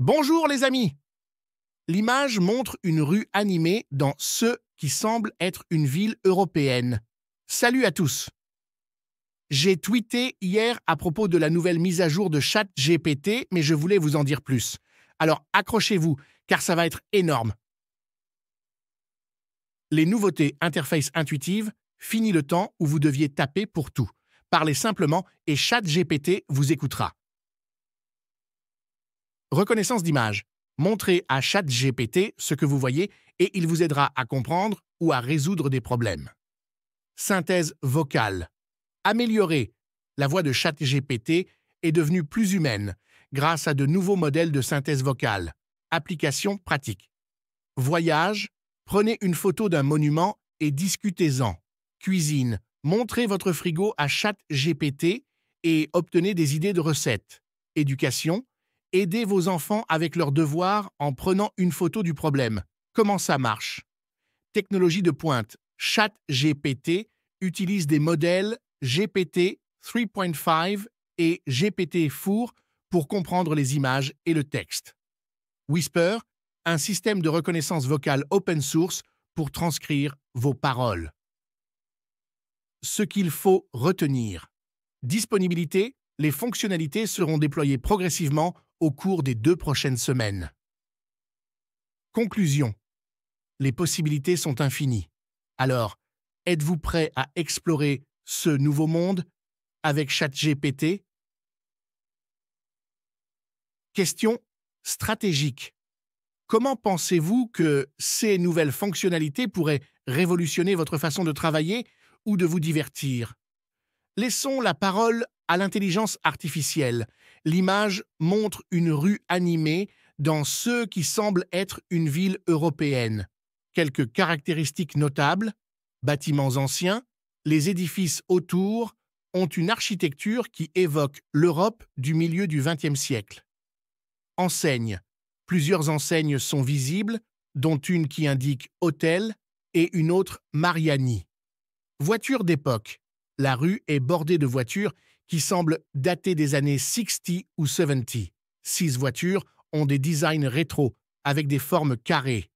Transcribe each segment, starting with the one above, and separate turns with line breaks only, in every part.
Bonjour les amis L'image montre une rue animée dans ce qui semble être une ville européenne. Salut à tous J'ai tweeté hier à propos de la nouvelle mise à jour de ChatGPT, mais je voulais vous en dire plus. Alors accrochez-vous, car ça va être énorme. Les nouveautés interface intuitive, fini le temps où vous deviez taper pour tout. Parlez simplement et ChatGPT vous écoutera. Reconnaissance d'image. Montrez à ChatGPT ce que vous voyez et il vous aidera à comprendre ou à résoudre des problèmes. Synthèse vocale. Améliorée. La voix de ChatGPT est devenue plus humaine grâce à de nouveaux modèles de synthèse vocale. Application pratique. Voyage. Prenez une photo d'un monument et discutez-en. Cuisine. Montrez votre frigo à ChatGPT et obtenez des idées de recettes. Éducation Aidez vos enfants avec leurs devoirs en prenant une photo du problème. Comment ça marche Technologie de pointe. ChatGPT utilise des modèles GPT 3.5 et GPT-4 pour comprendre les images et le texte. Whisper, un système de reconnaissance vocale open source pour transcrire vos paroles. Ce qu'il faut retenir. Disponibilité, les fonctionnalités seront déployées progressivement au cours des deux prochaines semaines. Conclusion. Les possibilités sont infinies. Alors, êtes-vous prêt à explorer ce nouveau monde avec ChatGPT Question stratégique. Comment pensez-vous que ces nouvelles fonctionnalités pourraient révolutionner votre façon de travailler ou de vous divertir Laissons la parole à l'intelligence artificielle l'image montre une rue animée dans ce qui semble être une ville européenne. Quelques caractéristiques notables bâtiments anciens, les édifices autour ont une architecture qui évoque l'Europe du milieu du XXe siècle. Enseignes. Plusieurs enseignes sont visibles, dont une qui indique Hôtel et une autre Mariani. Voitures d'époque. La rue est bordée de voitures qui semble dater des années 60 ou 70. Six voitures ont des designs rétro, avec des formes carrées.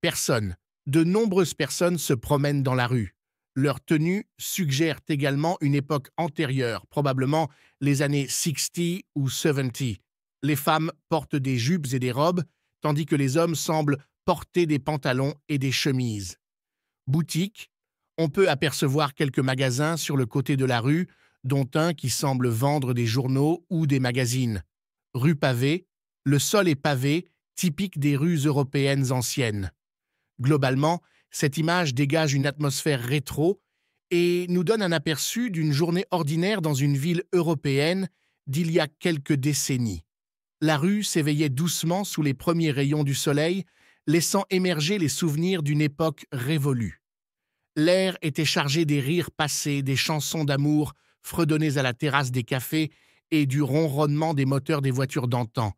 Personne, de nombreuses personnes se promènent dans la rue. Leur tenue suggère également une époque antérieure, probablement les années 60 ou 70. Les femmes portent des jupes et des robes, tandis que les hommes semblent porter des pantalons et des chemises. Boutique, on peut apercevoir quelques magasins sur le côté de la rue, dont un qui semble vendre des journaux ou des magazines. Rue pavée, le sol est pavé, typique des rues européennes anciennes. Globalement, cette image dégage une atmosphère rétro et nous donne un aperçu d'une journée ordinaire dans une ville européenne d'il y a quelques décennies. La rue s'éveillait doucement sous les premiers rayons du soleil, laissant émerger les souvenirs d'une époque révolue. L'air était chargé des rires passés, des chansons d'amour, fredonnés à la terrasse des cafés et du ronronnement des moteurs des voitures d'antan.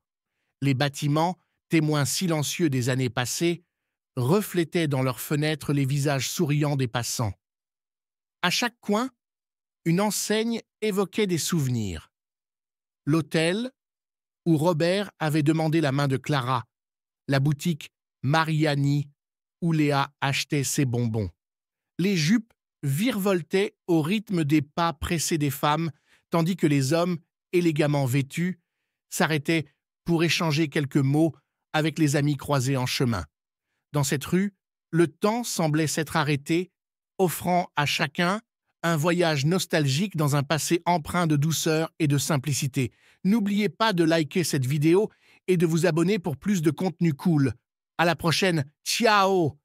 Les bâtiments, témoins silencieux des années passées, reflétaient dans leurs fenêtres les visages souriants des passants. À chaque coin, une enseigne évoquait des souvenirs. L'hôtel, où Robert avait demandé la main de Clara, la boutique Mariani, où Léa achetait ses bonbons, les jupes virevoltaient au rythme des pas pressés des femmes, tandis que les hommes, élégamment vêtus, s'arrêtaient pour échanger quelques mots avec les amis croisés en chemin. Dans cette rue, le temps semblait s'être arrêté, offrant à chacun un voyage nostalgique dans un passé empreint de douceur et de simplicité. N'oubliez pas de liker cette vidéo et de vous abonner pour plus de contenu cool. À la prochaine, ciao